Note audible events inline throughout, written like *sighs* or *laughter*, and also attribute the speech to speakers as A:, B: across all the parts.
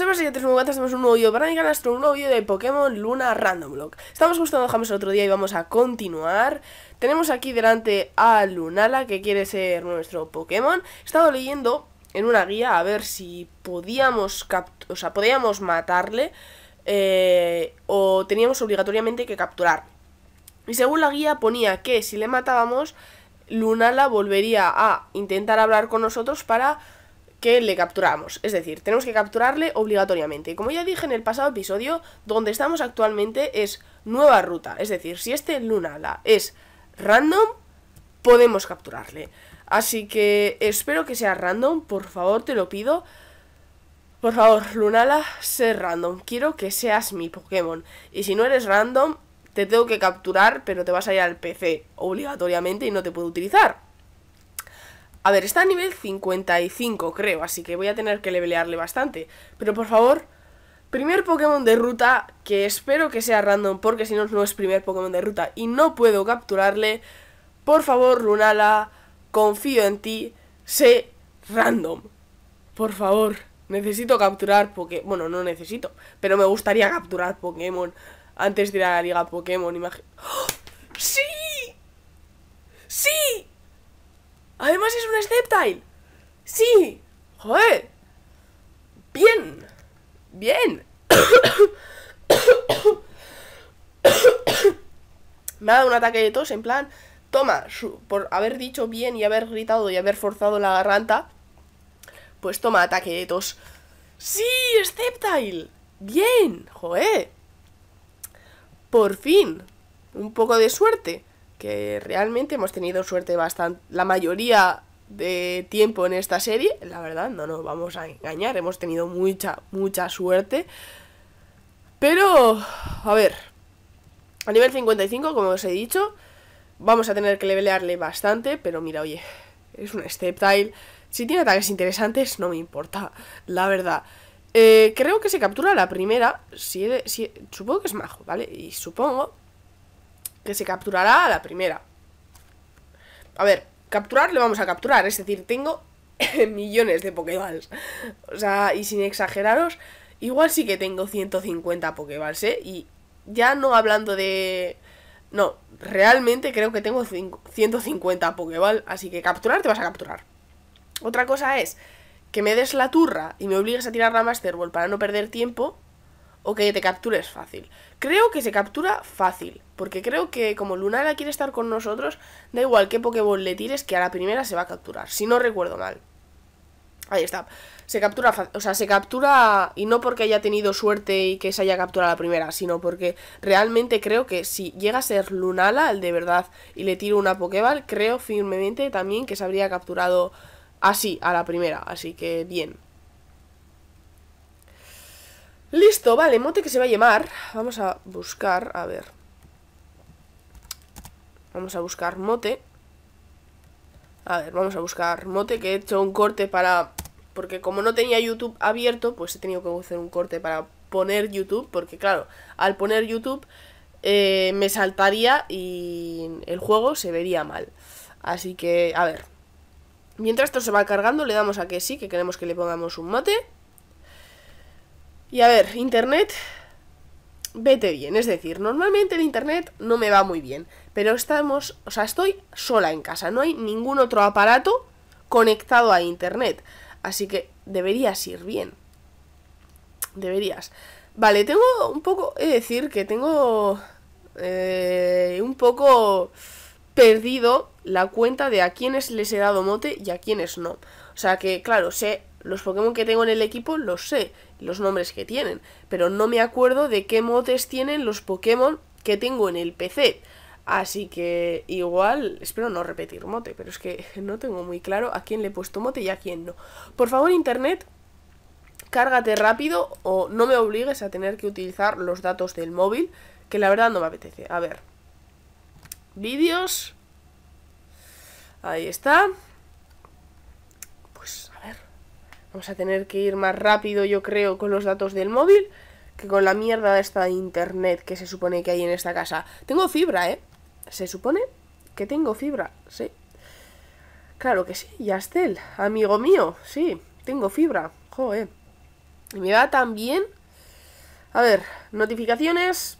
A: Somos tres momentos, tenemos un nuevo vídeo para mi un nuevo vídeo de Pokémon Luna Random Block. Estamos justo James el otro día y vamos a continuar. Tenemos aquí delante a Lunala, que quiere ser nuestro Pokémon. He estado leyendo en una guía a ver si podíamos, o sea, podíamos matarle eh, o teníamos obligatoriamente que capturar. Y según la guía ponía que si le matábamos, Lunala volvería a intentar hablar con nosotros para que le capturamos. Es decir, tenemos que capturarle obligatoriamente. como ya dije en el pasado episodio, donde estamos actualmente es nueva ruta. Es decir, si este Lunala es random, podemos capturarle. Así que espero que sea random, por favor, te lo pido. Por favor, Lunala, sé random. Quiero que seas mi Pokémon. Y si no eres random, te tengo que capturar, pero te vas a ir al PC obligatoriamente y no te puedo utilizar. A ver, está a nivel 55, creo, así que voy a tener que levelearle bastante. Pero por favor, primer Pokémon de ruta, que espero que sea random, porque si no, no es primer Pokémon de ruta y no puedo capturarle. Por favor, Lunala, confío en ti, sé random. Por favor, necesito capturar Pokémon. Bueno, no necesito, pero me gustaría capturar Pokémon antes de ir a la Liga Pokémon. ¡Oh! ¡Sí! ¡Sí! Además es un Sceptile. Sí. Joder. Bien. Bien. *coughs* Me ha dado un ataque de tos en plan, toma, por haber dicho bien y haber gritado y haber forzado la garganta, pues toma ataque de tos. Sí, Sceptile. Bien, joder. Por fin. Un poco de suerte que realmente hemos tenido suerte bastante, la mayoría de tiempo en esta serie, la verdad, no nos vamos a engañar, hemos tenido mucha, mucha suerte. Pero, a ver, a nivel 55, como os he dicho, vamos a tener que levelearle bastante, pero mira, oye, es un step Steptile. Si tiene ataques interesantes, no me importa, la verdad. Eh, creo que se captura la primera, si, supongo que es majo, ¿vale? Y supongo que se capturará a la primera. A ver, capturar le vamos a capturar, es decir, tengo *laughs* millones de Pokéballs. O sea, y sin exageraros, igual sí que tengo 150 Pokéballs, ¿eh? Y ya no hablando de... No, realmente creo que tengo 150 Pokéballs. así que capturar te vas a capturar. Otra cosa es que me des la turra y me obligues a tirar la Master Ball para no perder tiempo, o que te es fácil. Creo que se captura fácil, porque creo que como Lunala quiere estar con nosotros, da igual qué Pokéball le tires, que a la primera se va a capturar, si no recuerdo mal. Ahí está. Se captura, o sea, se captura y no porque haya tenido suerte y que se haya capturado la primera, sino porque realmente creo que si llega a ser Lunala, el de verdad, y le tiro una Pokéball, creo firmemente también que se habría capturado así, a la primera. Así que bien. Listo, vale, mote que se va a llamar Vamos a buscar, a ver Vamos a buscar mote A ver, vamos a buscar mote Que he hecho un corte para... Porque como no tenía YouTube abierto Pues he tenido que hacer un corte para poner YouTube Porque claro, al poner YouTube eh, Me saltaría Y el juego se vería mal Así que, a ver Mientras esto se va cargando Le damos a que sí, que queremos que le pongamos un mote y a ver, internet, vete bien. Es decir, normalmente el internet no me va muy bien. Pero estamos, o sea, estoy sola en casa. No hay ningún otro aparato conectado a internet. Así que deberías ir bien. Deberías. Vale, tengo un poco, he de decir que tengo eh, un poco perdido la cuenta de a quienes les he dado mote y a quienes no. O sea que, claro, sé los Pokémon que tengo en el equipo los sé, los nombres que tienen, pero no me acuerdo de qué motes tienen los Pokémon que tengo en el PC. Así que igual, espero no repetir mote, pero es que *laughs* no tengo muy claro a quién le he puesto mote y a quién no. Por favor, internet, cárgate rápido o no me obligues a tener que utilizar los datos del móvil, que la verdad no me apetece. A ver, vídeos, ahí está. Vamos a tener que ir más rápido, yo creo, con los datos del móvil que con la mierda de esta internet que se supone que hay en esta casa. Tengo fibra, ¿eh? Se supone que tengo fibra, sí. Claro que sí, Yastel, amigo mío, sí, tengo fibra, joder. Y me da también... A ver, notificaciones...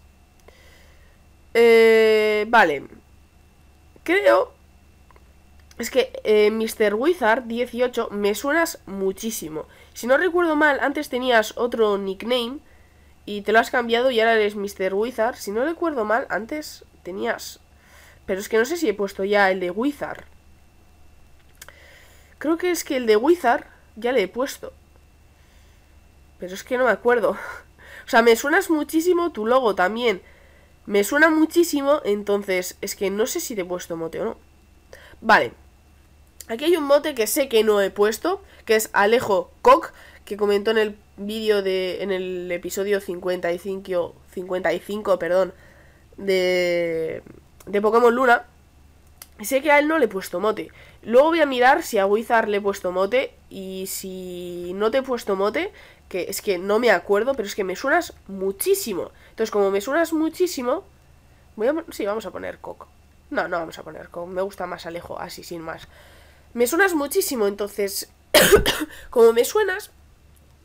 A: Eh, vale. Creo es que eh, Mr. Wizard 18 me suenas muchísimo. Si no recuerdo mal, antes tenías otro nickname y te lo has cambiado y ahora eres Mr. Wizard. Si no recuerdo mal, antes tenías... Pero es que no sé si he puesto ya el de Wizard. Creo que es que el de Wizard ya le he puesto. Pero es que no me acuerdo. *laughs* O sea, me suenas muchísimo tu logo también. Me suena muchísimo, entonces es que no sé si te he puesto mote o no. Vale, Aquí hay un mote que sé que no he puesto, que es Alejo Kok que comentó en el vídeo de. en el episodio 55. 55, perdón. De. de Pokémon Luna. Sé que a él no le he puesto mote. Luego voy a mirar si a Wizard le he puesto mote. Y si no te he puesto mote, que es que no me acuerdo, pero es que me suenas muchísimo. Entonces, como me suenas muchísimo. Voy sí, vamos a poner Coco. No, no vamos a poner Cock, Me gusta más Alejo, así sin más. Me suenas muchísimo, entonces, *coughs* como me suenas,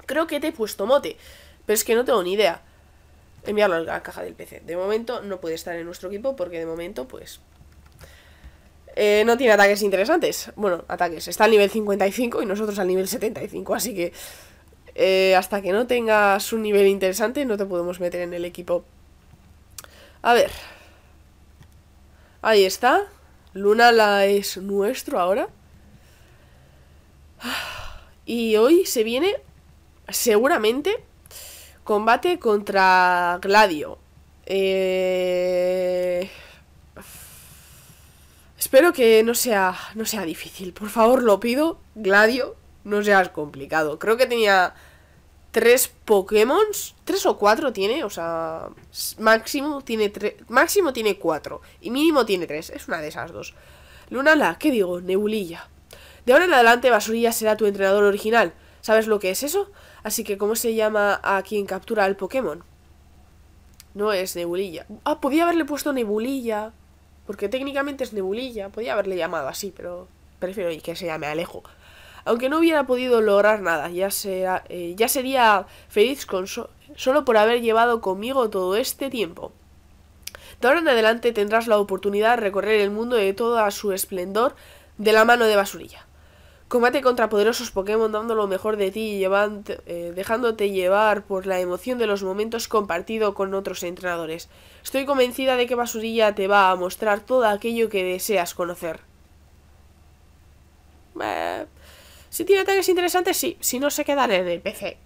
A: creo que te he puesto mote, pero es que no tengo ni idea. Enviarlo a la caja del PC. De momento no puede estar en nuestro equipo porque de momento, pues... Eh, no tiene ataques interesantes. Bueno, ataques. Está al nivel 55 y nosotros al nivel 75, así que... Eh, hasta que no tengas un nivel interesante no te podemos meter en el equipo. A ver. Ahí está. Luna la es nuestro ahora. Y hoy se viene, seguramente, combate contra Gladio. Eh, espero que no sea, no sea difícil. Por favor, lo pido. Gladio, no seas complicado. Creo que tenía tres Pokémon. Tres o cuatro tiene. O sea, máximo tiene, máximo tiene cuatro. Y mínimo tiene tres. Es una de esas dos. Lunala, ¿qué digo? Nebulilla. De ahora en adelante, Basurilla será tu entrenador original. ¿Sabes lo que es eso? Así que, ¿cómo se llama a quien captura al Pokémon? No es Nebulilla. Ah, podía haberle puesto Nebulilla. Porque técnicamente es Nebulilla. Podía haberle llamado así, pero prefiero que se llame Alejo. Aunque no hubiera podido lograr nada, ya, sea, eh, ya sería feliz con solo por haber llevado conmigo todo este tiempo. De ahora en adelante tendrás la oportunidad de recorrer el mundo de todo su esplendor de la mano de Basurilla. Combate contra poderosos Pokémon dando lo mejor de ti y eh, dejándote llevar por la emoción de los momentos compartido con otros entrenadores. Estoy convencida de que Basurilla te va a mostrar todo aquello que deseas conocer. Eh, si tiene ataques interesantes, sí. Si no, se quedan en el PC.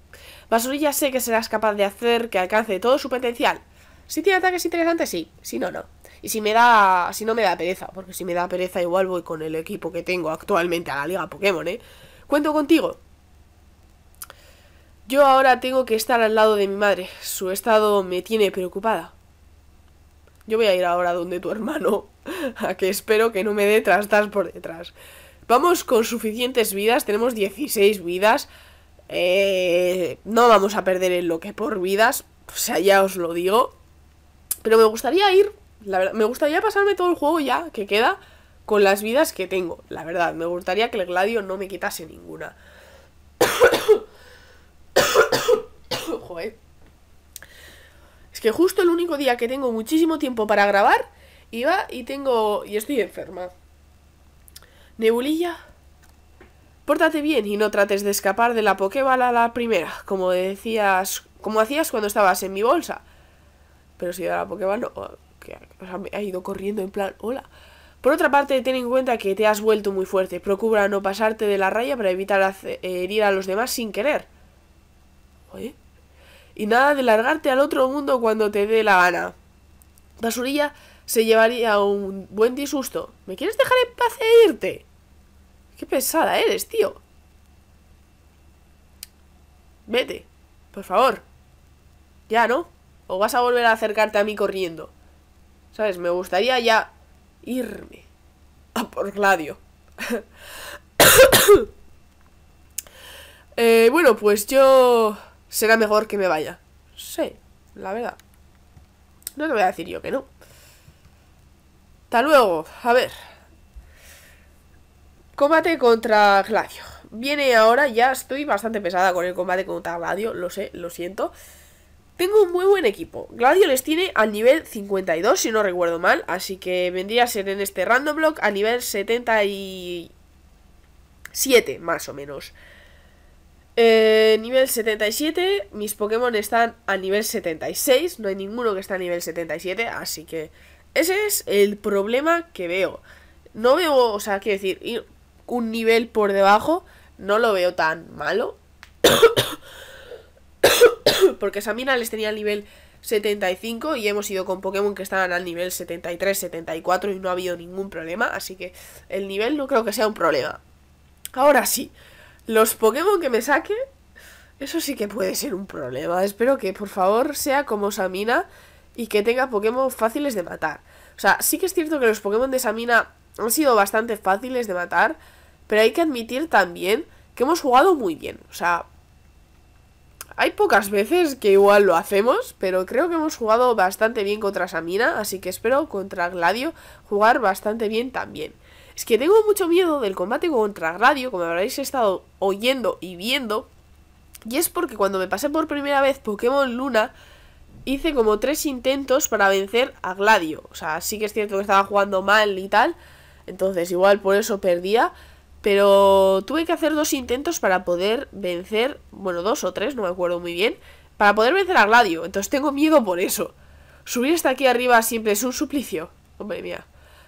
A: Basurilla sé que serás capaz de hacer que alcance todo su potencial. Si tiene ataques interesantes, sí. Si no, no. Y si me da. Si no me da pereza, porque si me da pereza, igual voy con el equipo que tengo actualmente a la Liga Pokémon, ¿eh? Cuento contigo. Yo ahora tengo que estar al lado de mi madre. Su estado me tiene preocupada. Yo voy a ir ahora donde tu hermano, *laughs* a que espero que no me dé trastas por detrás. Vamos con suficientes vidas, tenemos 16 vidas. Eh, no vamos a perder en lo que por vidas, o sea, ya os lo digo. Pero me gustaría ir me gustaría pasarme todo el juego ya, que queda, con las vidas que tengo. La verdad, me gustaría que el Gladio no me quitase ninguna. *coughs* Joder. Es que justo el único día que tengo muchísimo tiempo para grabar, iba y tengo. y estoy enferma. Nebulilla. Pórtate bien y no trates de escapar de la Pokéball a la primera, como decías. como hacías cuando estabas en mi bolsa. Pero si era la Pokéball no ha ido corriendo en plan, hola. Por otra parte, ten en cuenta que te has vuelto muy fuerte. Procura no pasarte de la raya para evitar eh, herir a los demás sin querer. ¿Oye? Y nada de largarte al otro mundo cuando te dé la gana. Basurilla se llevaría un buen disusto. ¿Me quieres dejar en paz e irte? Qué pesada eres, tío. Vete, por favor. Ya, ¿no? ¿O vas a volver a acercarte a mí corriendo? ¿Sabes? Me gustaría ya irme a por Gladio. *coughs* Eh, bueno, pues yo... Será mejor que me vaya. Sí, la verdad. No te voy a decir yo que no. Hasta luego. A ver. Combate contra Gladio. Viene ahora, ya estoy bastante pesada con el combate contra Gladio, lo sé, lo siento. Tengo un muy buen equipo. Gladio les tiene al nivel 52, si no recuerdo mal. Así que vendría a ser en este random block a nivel 77, más o menos. Eh, nivel 77, mis Pokémon están a nivel 76, no hay ninguno que está a nivel 77, así que ese es el problema que veo. No veo, o sea, quiero decir, un nivel por debajo no lo veo tan malo. *coughs* *coughs* porque Samina les tenía el nivel 75 y hemos ido con Pokémon que estaban al nivel 73, 74 y no ha habido ningún problema, así que el nivel no creo que sea un problema. Ahora sí, los Pokémon que me saque, eso sí que puede ser un problema. Espero que por favor sea como Samina y que tenga Pokémon fáciles de matar. O sea, sí que es cierto que los Pokémon de Samina han sido bastante fáciles de matar, pero hay que admitir también que hemos jugado muy bien. O sea, hay pocas veces que igual lo hacemos, pero creo que hemos jugado bastante bien contra Samina, así que espero contra Gladio jugar bastante bien también. Es que tengo mucho miedo del combate contra Gladio, como habréis estado oyendo y viendo, y es porque cuando me pasé por primera vez Pokémon Luna, hice como tres intentos para vencer a Gladio. O sea, sí que es cierto que estaba jugando mal y tal, entonces igual por eso perdía, pero tuve que hacer dos intentos para poder vencer, bueno, dos o tres, no me acuerdo muy bien, para poder vencer a Gladio. Entonces tengo miedo por eso. Subir hasta aquí arriba siempre es un suplicio. Hombre, mía.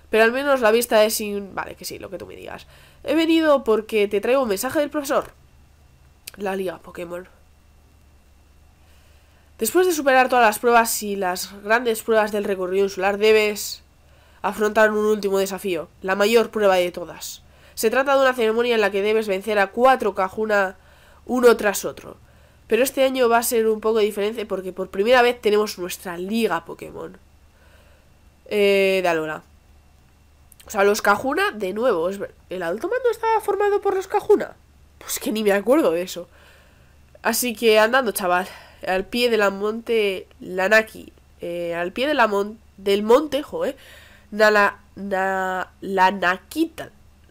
A: Pero al menos la vista es sin... Vale, que sí, lo que tú me digas. He venido porque te traigo un mensaje del profesor. La liga Pokémon. Después de superar todas las pruebas y las grandes pruebas del recorrido insular, debes afrontar un último desafío, la mayor prueba de todas. Se trata de una ceremonia en la que debes vencer a cuatro Cajuna uno tras otro. Pero este año va a ser un poco diferente porque por primera vez tenemos nuestra liga Pokémon. Eh, de Alola. O sea, los Cajuna, de nuevo. ¿El Alto mando estaba formado por los Cajuna? Pues que ni me acuerdo de eso. Así que andando, chaval. Al pie de la monte Lanaki. Eh, al pie de del monte, joe. Eh, la,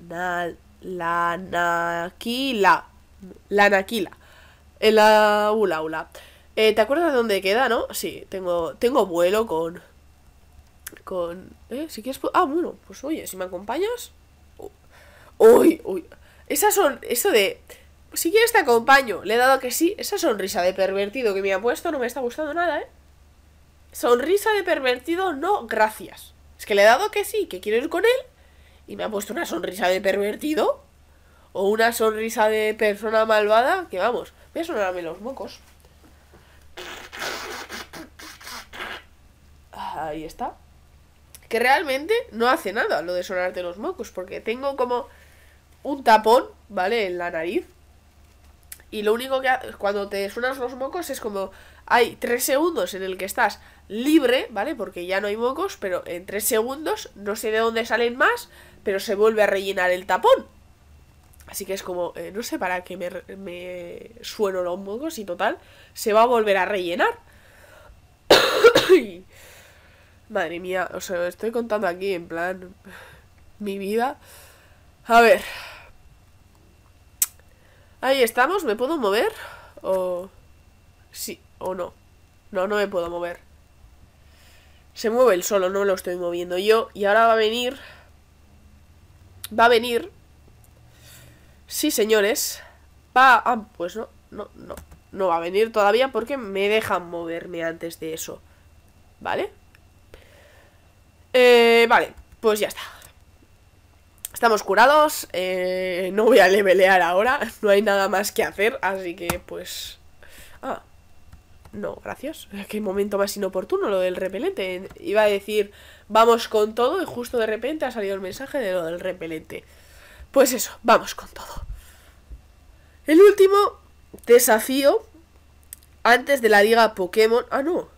A: la naquila. La naquila. En la ula eh, ¿Te acuerdas de dónde queda, no? Sí, tengo, tengo vuelo con... Con... Eh, si quieres... Ah, bueno, pues oye, si me acompañas... Uy, uy. Esas son... Eso de... Si quieres te acompaño. Le he dado que sí. Esa sonrisa de pervertido que me ha puesto no me está gustando nada, ¿eh? Sonrisa de pervertido, no, gracias. Es que le he dado que sí, que quiero ir con él y me ha puesto una sonrisa de pervertido o una sonrisa de persona malvada, que vamos, voy a sonarme los mocos. Ahí está. Que realmente no hace nada lo de sonarte los mocos, porque tengo como un tapón, ¿vale? En la nariz. Y lo único que cuando te suenas los mocos es como hay tres segundos en el que estás libre, ¿vale? Porque ya no hay mocos, pero en tres segundos no sé de dónde salen más, pero se vuelve a rellenar el tapón. Así que es como, eh, no sé para qué me, me sueno los mocos y total, se va a volver a rellenar. *coughs* Madre mía, o sea, estoy contando aquí en plan mi vida. A ver. Ahí estamos, ¿me puedo mover? O... Sí, o no. No, no me puedo mover. Se mueve el solo, no lo estoy moviendo yo. Y ahora va a venir Va a venir. Sí, señores. Va ah, pues no, no, no. No va a venir todavía porque me dejan moverme antes de eso. ¿Vale? Eh, vale, pues ya está. Estamos curados. Eh, no voy a levelear ahora. *laughs* No hay nada más que hacer. Así que, pues... Ah, no, gracias. *laughs* Qué momento más inoportuno lo del repelente. Iba a decir, vamos con todo y justo de repente ha salido el mensaje de lo del repelente. Pues eso, vamos con todo. El último desafío antes de la liga Pokémon. Ah, no.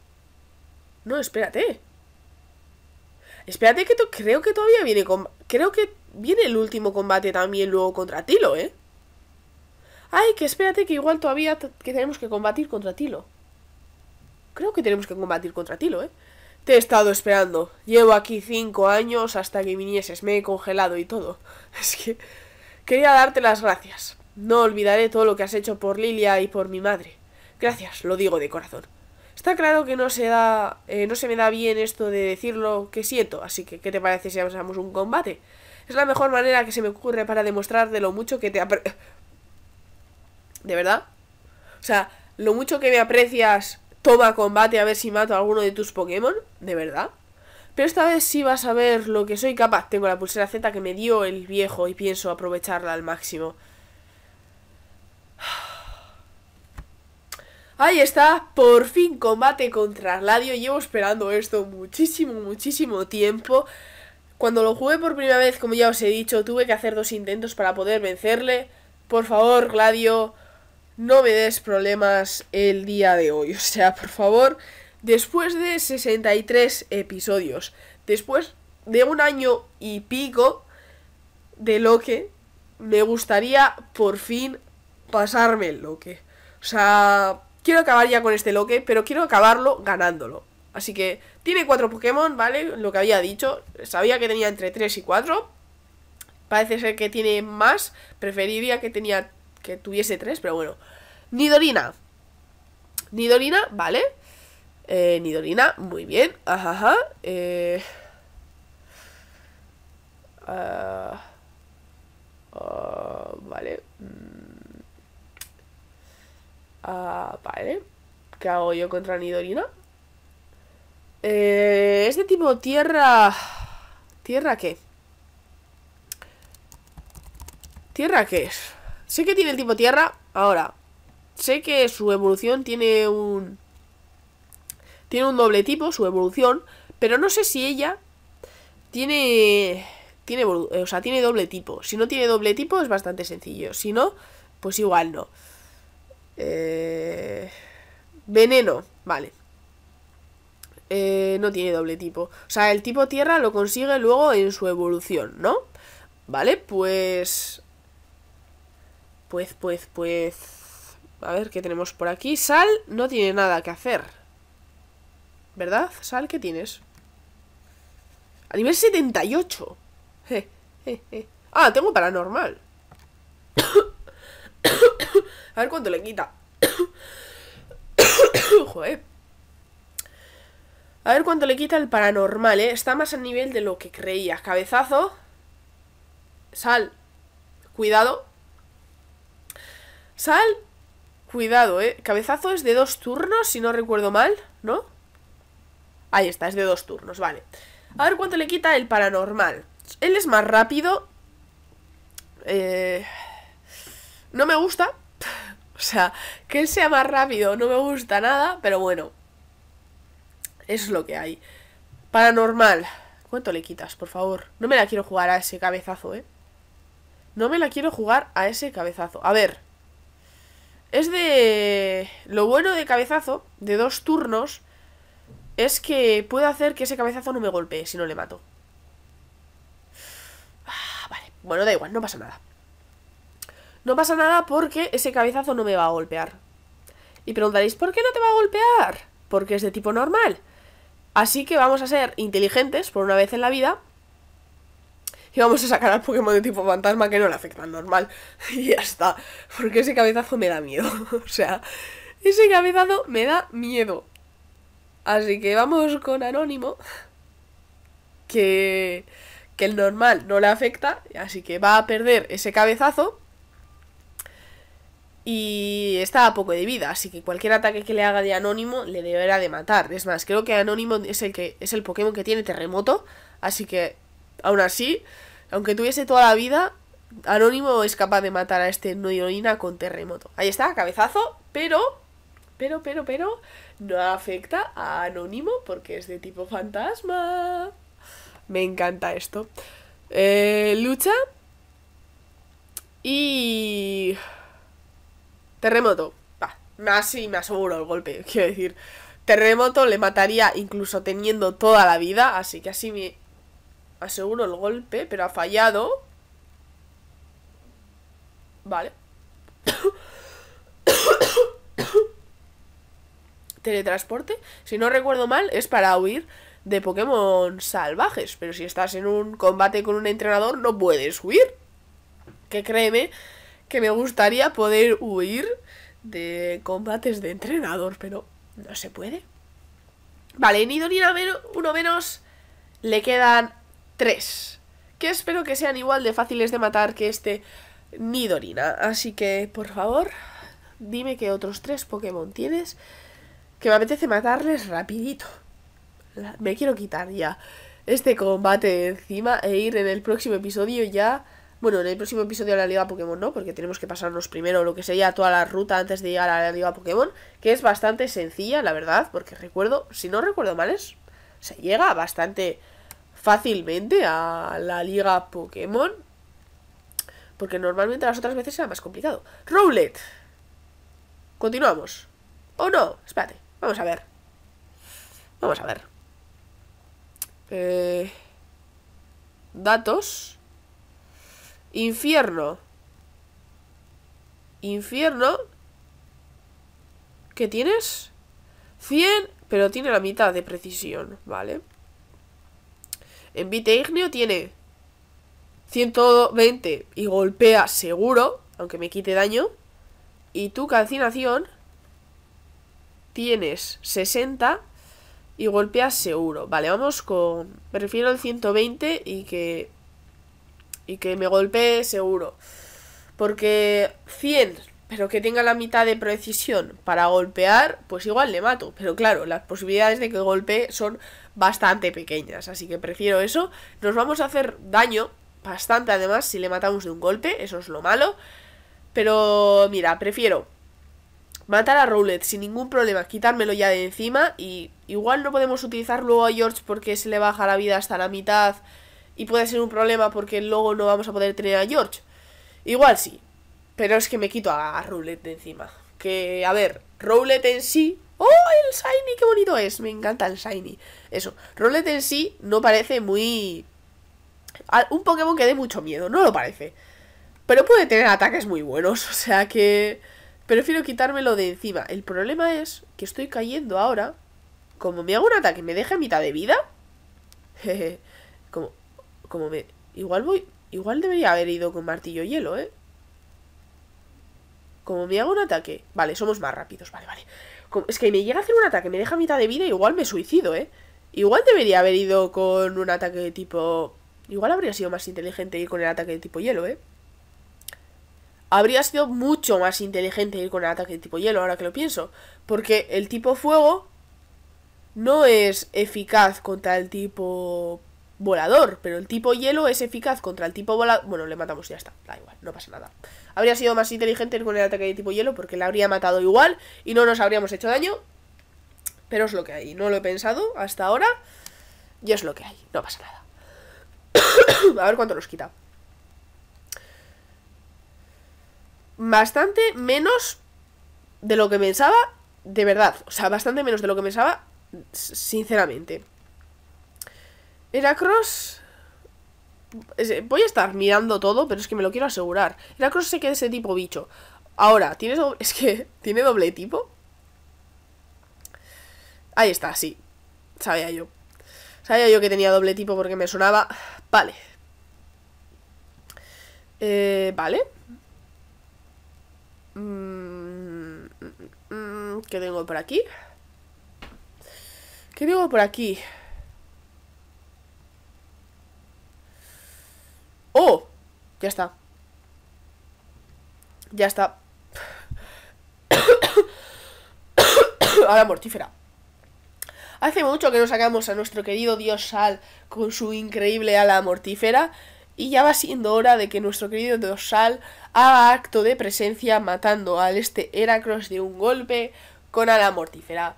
A: No, espérate. Espérate que creo que todavía viene con creo que viene el último combate también luego contra Tilo, ¿eh? Ay, que espérate que igual todavía que tenemos que combatir contra Tilo. Creo que tenemos que combatir contra ti ¿eh? Te he estado esperando. Llevo aquí cinco años hasta que vinieses. Me he congelado y todo. *laughs* Es que... Quería darte las gracias. No olvidaré todo lo que has hecho por Lilia y por mi madre. Gracias, lo digo de corazón. Está claro que no se da... Eh, no se me da bien esto de decir lo que siento. Así que, ¿qué te parece si hacemos un combate? Es la mejor manera que se me ocurre para demostrar de lo mucho que te... ¿De verdad? O sea, lo mucho que me aprecias toma combate a ver si mato a alguno de tus Pokémon, de verdad. Pero esta vez sí vas a ver lo que soy capaz. Tengo la pulsera Z que me dio el viejo y pienso aprovecharla al máximo. *sighs* Ahí está, por fin combate contra Gladio. Llevo esperando esto muchísimo, muchísimo tiempo. Cuando lo jugué por primera vez, como ya os he dicho, tuve que hacer dos intentos para poder vencerle. Por favor, Gladio, no me des problemas el día de hoy. O sea, por favor, después de 63 episodios, después de un año y pico de lo que. me gustaría por fin pasarme el Loque. O sea, quiero acabar ya con este Loque, pero quiero acabarlo ganándolo. Así que tiene cuatro Pokémon, ¿vale? Lo que había dicho. Sabía que tenía entre 3 y 4. Parece ser que tiene más. Preferiría que tenía que tuviese tres, pero bueno. Nidorina. Nidorina, vale. Eh, Nidorina, muy bien. Ajá, eh, ah, ah, vale. Mm. Ah, vale. ¿Qué hago yo contra Nidorina? Eh, es de tipo tierra... ¿Tierra qué? ¿Tierra qué es? Sé que tiene el tipo tierra. Ahora, sé que su evolución tiene un... Tiene un doble tipo, su evolución. Pero no sé si ella tiene... Tiene, o sea, tiene doble tipo. Si no tiene doble tipo es bastante sencillo. Si no, pues igual no. Eh, veneno, vale. Eh, no tiene doble tipo. O sea, el tipo tierra lo consigue luego en su evolución, ¿no? Vale, pues pues, pues, pues... A ver, ¿qué tenemos por aquí? Sal no tiene nada que hacer. ¿Verdad? Sal, ¿qué tienes? A nivel 78. Ah, tengo paranormal. *coughs* A ver cuánto le quita. *coughs* Joder. A ver cuánto le quita el paranormal, ¿eh? Está más al nivel de lo que creía. Cabezazo. Sal. Cuidado. Sal. Cuidado, eh. Cabezazo es de dos turnos, si no recuerdo mal, ¿no? Ahí está, es de dos turnos, vale. A ver cuánto le quita el paranormal. Él es más rápido. Eh... No me gusta. *laughs* o sea, que él sea más rápido no me gusta nada, pero bueno. Eso es lo que hay. Paranormal. ¿Cuánto le quitas, por favor? No me la quiero jugar a ese cabezazo, ¿eh? No me la quiero jugar a ese cabezazo. A ver, es de... Lo bueno de cabezazo, de dos turnos, es que puedo hacer que ese cabezazo no me golpee si no le mato. Ah, vale, bueno, da igual, no pasa nada. No pasa nada porque ese cabezazo no me va a golpear. Y preguntaréis, ¿por qué no te va a golpear? Porque es de tipo normal. Así que vamos a ser inteligentes por una vez en la vida y vamos a sacar al Pokémon de tipo fantasma que no le afecta normal. *laughs* Y ya está. Porque ese cabezazo me da miedo. *laughs* o sea, ese cabezazo me da miedo. Así que vamos con Anónimo. Que, que el normal no le afecta. Así que va a perder ese cabezazo. Y está a poco de vida, así que cualquier ataque que le haga de Anónimo le deberá de matar. Es más, creo que Anónimo es el que es el Pokémon que tiene terremoto, así que Aún así, aunque tuviese toda la vida, Anónimo es capaz de matar a este heroína con terremoto. Ahí está, cabezazo, pero, pero, pero, pero, no afecta a Anónimo porque es de tipo fantasma. Me encanta esto. Eh, lucha y terremoto. Va, más y me aseguro el golpe, *laughs* quiero decir. Terremoto le mataría incluso teniendo toda la vida, así que así me Aseguro el golpe, pero ha fallado. Vale. *coughs* Teletransporte. Si no recuerdo mal, es para huir de Pokémon salvajes. Pero si estás en un combate con un entrenador, no puedes huir. Que créeme que me gustaría poder huir de combates de entrenador, pero no se puede. Vale, ni do uno menos. Le quedan Tres, que espero que sean igual de fáciles de matar que este Nidorina. Así que, por favor, dime qué otros tres Pokémon tienes que me apetece matarles rapidito. Me quiero quitar ya este combate de encima e ir en el próximo episodio ya... Bueno, en el próximo episodio de la Liga Pokémon no, porque tenemos que pasarnos primero lo que sería toda la ruta antes de llegar a la Liga Pokémon, que es bastante sencilla, la verdad, porque recuerdo, si no recuerdo mal, es, se llega bastante fácilmente a la liga Pokémon. Porque normalmente las otras veces era más complicado. Rowlet. Continuamos. ¿O no? Espérate. Vamos a ver. Vamos a ver. Eh, datos. Infierno. Infierno. ¿Qué tienes? 100, pero tiene la mitad de precisión, ¿vale? Envite Igneo tiene 120 y golpea seguro, aunque me quite daño. Y tu calcinación tienes 60 y golpea seguro. Vale, vamos con... Prefiero el 120 y que... Y que me golpee seguro. Porque 100 pero que tenga la mitad de precisión para golpear, pues igual le mato. Pero claro, las posibilidades de que golpee son bastante pequeñas, así que prefiero eso. Nos vamos a hacer daño, bastante además, si le matamos de un golpe, eso es lo malo. Pero mira, prefiero matar a Roulette sin ningún problema, quitármelo ya de encima y igual no podemos utilizar luego a George porque se le baja la vida hasta la mitad y puede ser un problema porque luego no vamos a poder tener a George. Igual sí, pero es que me quito a, Roulette de encima. Que, a ver, Roulette en sí. ¡Oh, el Shiny! ¡Qué bonito es! Me encanta el Shiny. Eso. Roulette en sí no parece muy. Un Pokémon que dé mucho miedo, no lo parece. Pero puede tener ataques muy buenos, *laughs* o sea que. Prefiero quitármelo de encima. El problema es que estoy cayendo ahora. Como me hago un ataque, me deja mitad de vida. *laughs* Jeje. como. Como me. Igual voy. Igual debería haber ido con martillo hielo, ¿eh? Como me hago un ataque. Vale, somos más rápidos, vale, vale. es que me llega a hacer un ataque, me deja mitad de vida, igual me suicido, ¿eh? Igual debería haber ido con un ataque de tipo... Igual habría sido más inteligente ir con el ataque de tipo hielo, ¿eh? Habría sido mucho más inteligente ir con el ataque de tipo hielo, ahora que lo pienso. Porque el tipo fuego no es eficaz contra el tipo volador, pero el tipo hielo es eficaz contra el tipo volador. Bueno, le matamos, y ya está, da igual, no pasa nada. Habría sido más inteligente con el ataque de tipo hielo porque le habría matado igual y no nos habríamos hecho daño. Pero es lo que hay, no lo he pensado hasta ahora y es lo que hay, no pasa nada. *coughs* A ver cuánto nos quita. Bastante menos de lo que pensaba, de verdad. O sea, bastante menos de lo que pensaba, sinceramente. Heracross... Eh, voy a estar mirando todo, pero es que me lo quiero asegurar. Heracross se que es ese tipo bicho. Ahora, ¿tienes *laughs* es que tiene doble tipo? Ahí está, sí. Sabía yo. Sabía yo que tenía doble tipo porque me sonaba. Vale. Eh, vale. Mm, mm, mm, ¿Qué tengo por aquí? ¿Qué tengo por aquí? ¡Oh! Ya está. Ya está. la *coughs* mortífera. Hace mucho que no sacamos a nuestro querido dios Sal con su increíble ala mortífera. Y ya va siendo hora de que nuestro querido dios Sal haga acto de presencia matando al este Heracross de un golpe con ala mortífera.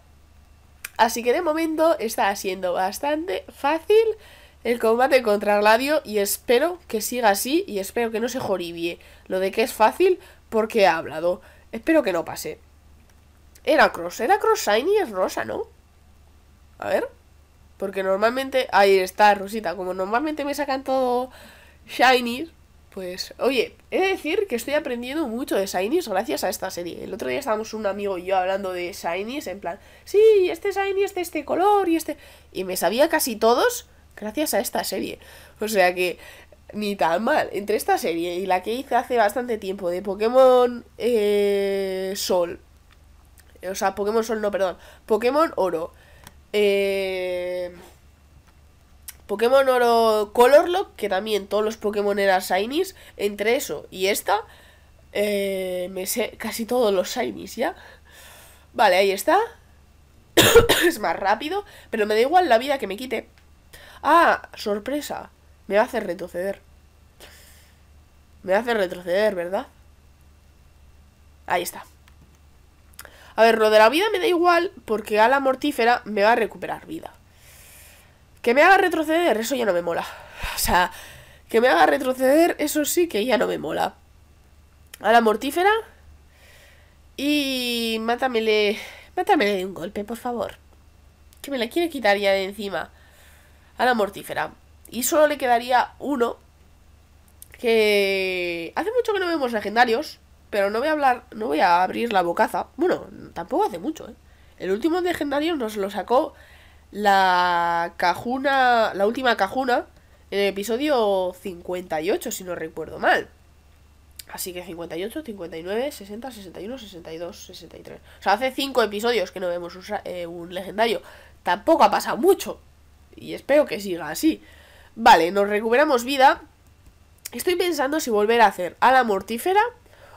A: Así que de momento está siendo bastante fácil el combate contra Gladio y espero que siga así y espero que no se joribie. Lo de que es fácil porque ha hablado. Espero que no pase. Era cross... Era cross Shiny es rosa, ¿no? A ver. Porque normalmente... Ahí está, Rosita. Como normalmente me sacan todo Shiny, pues... Oye, he de decir que estoy aprendiendo mucho de Shinies gracias a esta serie. El otro día estábamos un amigo y yo hablando de Shinies en plan... Sí, este Shiny es de este color y este... Y me sabía casi todos gracias a esta serie. O sea que ni tan mal. Entre esta serie y la que hice hace bastante tiempo de Pokémon eh, Sol. Eh, o sea, Pokémon Sol no, perdón. Pokémon Oro. Eh, Pokémon Oro Colorlock, que también todos los Pokémon eran Shinies. Entre eso y esta, me sé casi todos los Shinies ya. Vale, ahí está. *coughs* es más rápido, pero me da igual la vida que me quite. ¡Ah! ¡Sorpresa! Me va a hacer retroceder. Me va a hacer retroceder, ¿verdad? Ahí está. A ver, lo de la vida me da igual porque a la mortífera me va a recuperar vida. Que me haga retroceder, eso ya no me mola. O sea, que me haga retroceder, eso sí que ya no me mola. A la mortífera. Y mátamele. Mátamele de un golpe, por favor. Que me la quiere quitar ya de encima a la mortífera. Y solo le quedaría uno que hace mucho que no vemos legendarios, pero no voy a hablar, no voy a abrir la bocaza. Bueno, tampoco hace mucho, ¿eh? El último legendario nos lo sacó la cajuna, la última cajuna en el episodio 58, si no recuerdo mal. Así que 58, 59, 60, 61, 62, 63. O sea, hace 5 episodios que no vemos eh, un legendario. Tampoco ha pasado mucho. Y espero que siga así. Vale, nos recuperamos vida. Estoy pensando si volver a hacer ala mortífera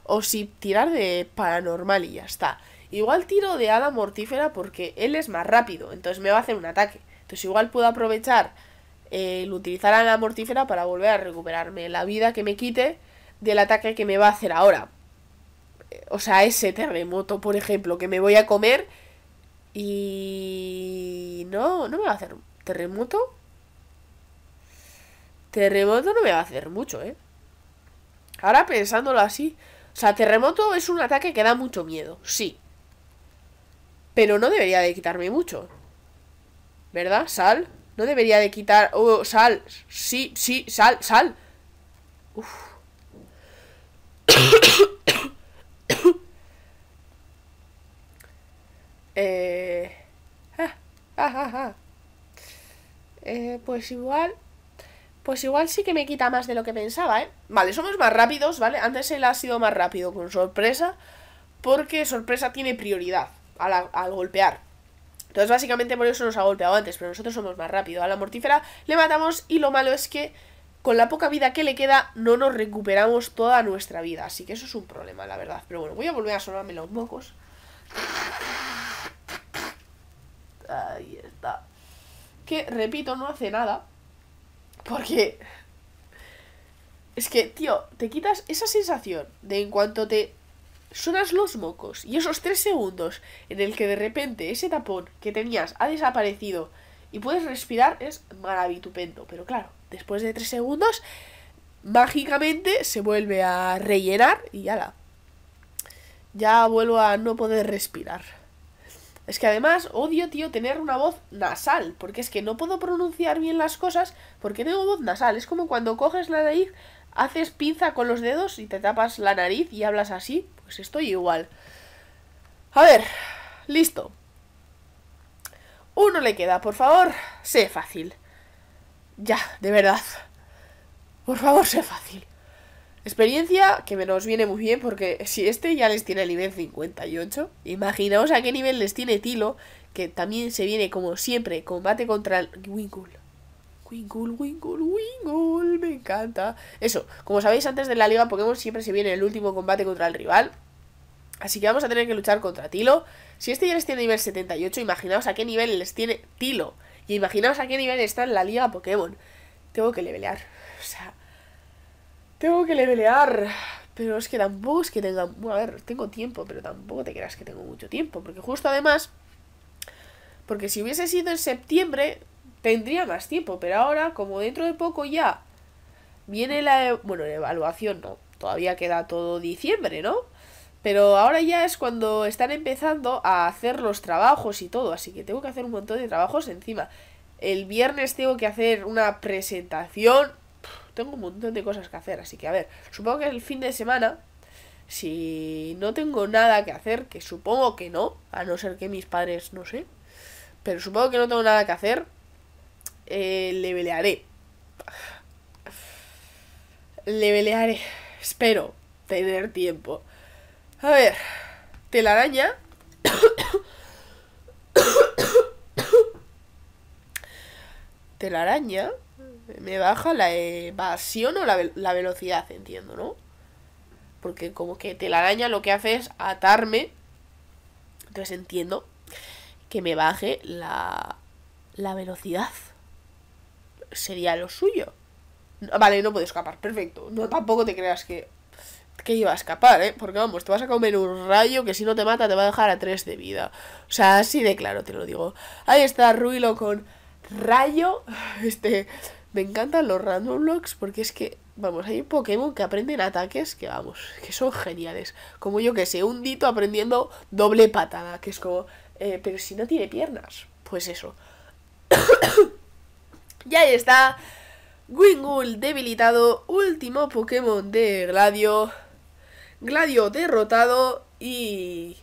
A: o si tirar de paranormal y ya está. Igual tiro de ala mortífera porque él es más rápido, entonces me va a hacer un ataque. Entonces igual puedo aprovechar el utilizar ala mortífera para volver a recuperarme la vida que me quite del ataque que me va a hacer ahora. Eh, o sea, ese terremoto, por ejemplo, que me voy a comer y... No, no me va a hacer ¿Terremoto? Terremoto no me va a hacer mucho, ¿eh? Ahora pensándolo así. O sea, terremoto es un ataque que da mucho miedo, sí. Pero no debería de quitarme mucho. ¿Verdad? Sal. No debería de quitar... Oh, sal. Sí, sí, sal, sal. Uf. *coughs* eh... Ja, ja, ja eh, pues igual... Pues igual sí que me quita más de lo que pensaba, ¿eh? Vale, somos más rápidos, ¿vale? Antes él ha sido más rápido con sorpresa, porque sorpresa tiene prioridad al, golpear. Entonces básicamente por eso nos ha golpeado antes, pero nosotros somos más rápido. A la mortífera le matamos y lo malo es que con la poca vida que le queda no nos recuperamos toda nuestra vida. Así que eso es un problema, la verdad. Pero bueno, voy a volver a sonarme los mocos. Ay, que, repito, no hace nada. Porque... Es que, tío, te quitas esa sensación de en cuanto te suenas los mocos y esos tres segundos en el que de repente ese tapón que tenías ha desaparecido y puedes respirar es maravitupendo. Pero claro, después de tres segundos, mágicamente se vuelve a rellenar y ya la. Ya vuelvo a no poder respirar. Es que además odio, tío, tener una voz nasal, porque es que no puedo pronunciar bien las cosas porque tengo voz nasal. Es como cuando coges la nariz, haces pinza con los dedos y te tapas la nariz y hablas así. Pues estoy igual. A ver, listo. Uno le queda, por favor, sé fácil. Ya, de verdad. Por favor, sé fácil. Experiencia que me nos viene muy bien porque si este ya les tiene el nivel 58, imaginaos a qué nivel les tiene Tilo, que también se viene como siempre, combate contra el Wingull. Wingull, Wingull, Wingull, me encanta. Eso, como sabéis antes de la Liga Pokémon siempre se viene el último combate contra el rival. Así que vamos a tener que luchar contra Tilo. Si este ya les tiene nivel 78, imaginaos a qué nivel les tiene Tilo. Y imaginaos a qué nivel está en la Liga Pokémon. Tengo que levelear. O sea, tengo que levelear. Pero es que tampoco es que tenga... Bueno, a ver, tengo tiempo, pero tampoco te creas que tengo mucho tiempo. Porque justo además... Porque si hubiese sido en septiembre, tendría más tiempo. Pero ahora, como dentro de poco ya viene la... E, bueno, la evaluación no. Todavía queda todo diciembre, ¿no? Pero ahora ya es cuando están empezando a hacer los trabajos y todo. Así que tengo que hacer un montón de trabajos encima. El viernes tengo que hacer una presentación tengo un montón de cosas que hacer. Así que a ver, supongo que el fin de semana, si no tengo nada que hacer, que supongo que no, a no ser que mis padres, no sé, pero supongo que no tengo nada que hacer, eh, le levelearé. Levelearé. Espero tener tiempo. A ver, telaraña. *coughs* telaraña me baja la evasión o la, velocidad, entiendo, ¿no? Porque como que telaraña lo que hace es atarme. Entonces entiendo que me baje la, la velocidad. Sería lo suyo. Vale, no puedo escapar, perfecto. No, tampoco te creas que, que iba a escapar, ¿eh? Porque vamos, te vas a comer un rayo que si no te mata te va a dejar a tres de vida. O sea, así de claro te lo digo. Ahí está Ruilo con rayo. Este, me encantan los random blocks porque es que, vamos, hay Pokémon que aprenden ataques que, vamos, que son geniales. Como yo que sé, un dito aprendiendo doble patada, que es como, eh, pero si no tiene piernas, pues eso. *coughs* y ahí está. Wingull debilitado, último Pokémon de Gladio. Gladio derrotado y...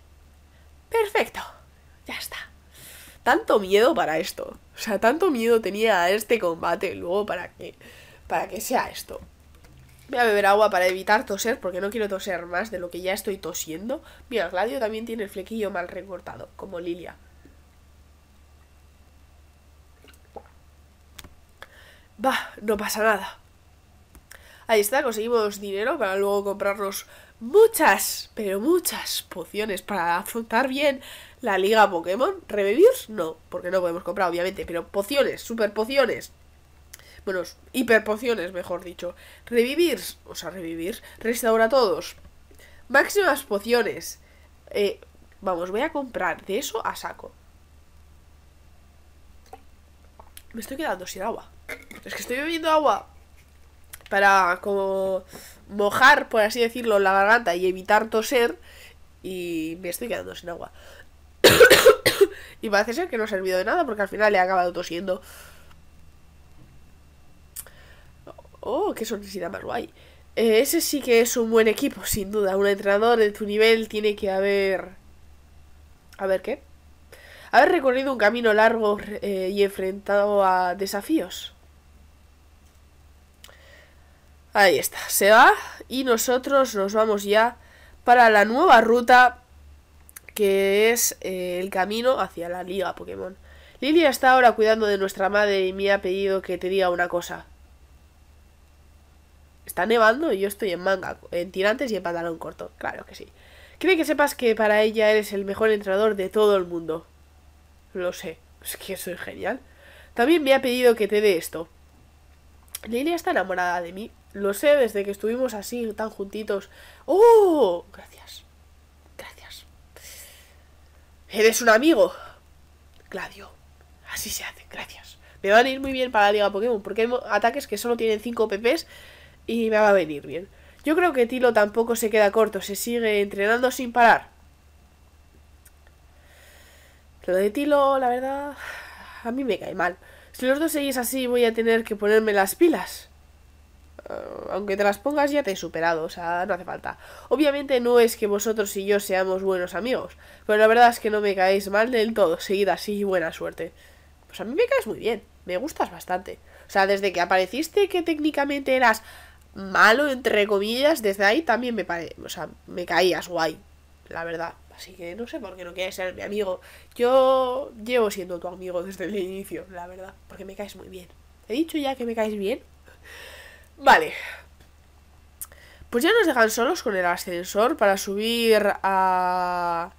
A: Perfecto. Ya está. Tanto miedo para esto. O sea, tanto miedo tenía a este combate luego para que, para que sea esto. Voy a beber agua para evitar toser, porque no quiero toser más de lo que ya estoy tosiendo. Mira, Gladio también tiene el flequillo mal recortado, como Lilia. Bah, no pasa nada. Ahí está, conseguimos dinero para luego comprarnos muchas, pero muchas pociones para afrontar bien la liga Pokémon. Revivir, no, porque no podemos comprar, obviamente. Pero pociones, super pociones. Bueno, hiper pociones, mejor dicho. Revivir, o sea, revivir. Restaura todos. Máximas pociones. Eh, vamos, voy a comprar de eso a saco. Me estoy quedando sin agua. Es que estoy bebiendo agua para como mojar, por así decirlo, la garganta y evitar toser. Y me estoy quedando sin agua. Y parece ser que no ha servido de nada porque al final le ha acabado tosiendo. Oh, qué sonrisita más guay. Eh, ese sí que es un buen equipo, sin duda. Un entrenador de tu nivel tiene que haber... A ver qué. Haber recorrido un camino largo eh, y enfrentado a desafíos. Ahí está, se va y nosotros nos vamos ya para la nueva ruta que es eh, el camino hacia la Liga Pokémon. Lilia está ahora cuidando de nuestra madre y me ha pedido que te diga una cosa. Está nevando y yo estoy en manga, en tirantes y en pantalón corto. Claro que sí. Quiere que sepas que para ella eres el mejor entrenador de todo el mundo. Lo sé, es que soy genial. También me ha pedido que te dé esto. Lilia está enamorada de mí. Lo sé desde que estuvimos así, tan juntitos. ¡Oh! Gracias. Eres un amigo. Gladio. Así se hace, gracias. Me van a ir muy bien para la Liga Pokémon, porque hay ataques que solo tienen 5 PPs y me va a venir bien. Yo creo que Tilo tampoco se queda corto, se sigue entrenando sin parar. Lo de Tilo, la verdad, a mí me cae mal. Si los dos seguís así, voy a tener que ponerme las pilas. Eh, aunque te las pongas ya te he superado, o sea, no hace falta. Obviamente no es que vosotros y yo seamos buenos amigos, pero la verdad es que no me caéis mal del todo, seguid así y buena suerte. Pues a mí me caes muy bien, me gustas bastante. O sea, desde que apareciste que técnicamente eras malo, entre comillas, desde ahí también me pare... o sea, me caías guay, la verdad. Así que no sé por qué no quieres ser mi amigo. Yo llevo siendo tu amigo desde el inicio, la verdad, porque me caes muy bien. He dicho ya que me caes bien. Vale. Pues ya nos dejan solos con el ascensor para subir a...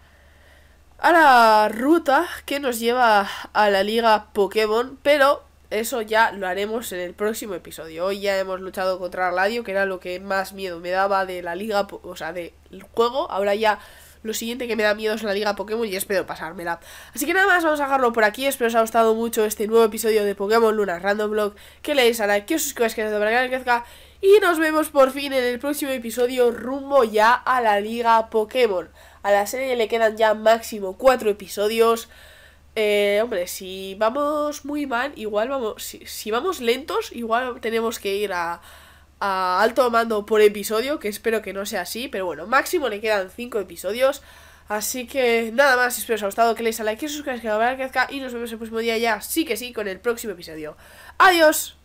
A: A la ruta que nos lleva a la liga Pokémon, pero eso ya lo haremos en el próximo episodio. Hoy ya hemos luchado contra Radio, que era lo que más miedo me daba de la liga, o sea, del juego. Ahora ya lo siguiente que me da miedo es la liga Pokémon y espero pasármela. Así que nada más, vamos a dejarlo por aquí. Espero os haya gustado mucho este nuevo episodio de Pokémon Luna Random Blog. Que leéis like, que os suscribáis que os que crezca. Y nos vemos por fin en el próximo episodio rumbo ya a la liga Pokémon. A la serie le quedan ya máximo cuatro episodios. Eh, hombre, si vamos muy mal, igual vamos. si vamos lentos, igual tenemos que ir a, a alto mando por episodio, que espero que no sea así, pero bueno, máximo le quedan 5 episodios. Así que nada más, espero que os haya gustado, que le a like, que os suscribáis, que la y nos vemos el próximo día ya, sí que sí, con el próximo episodio. ¡Adiós!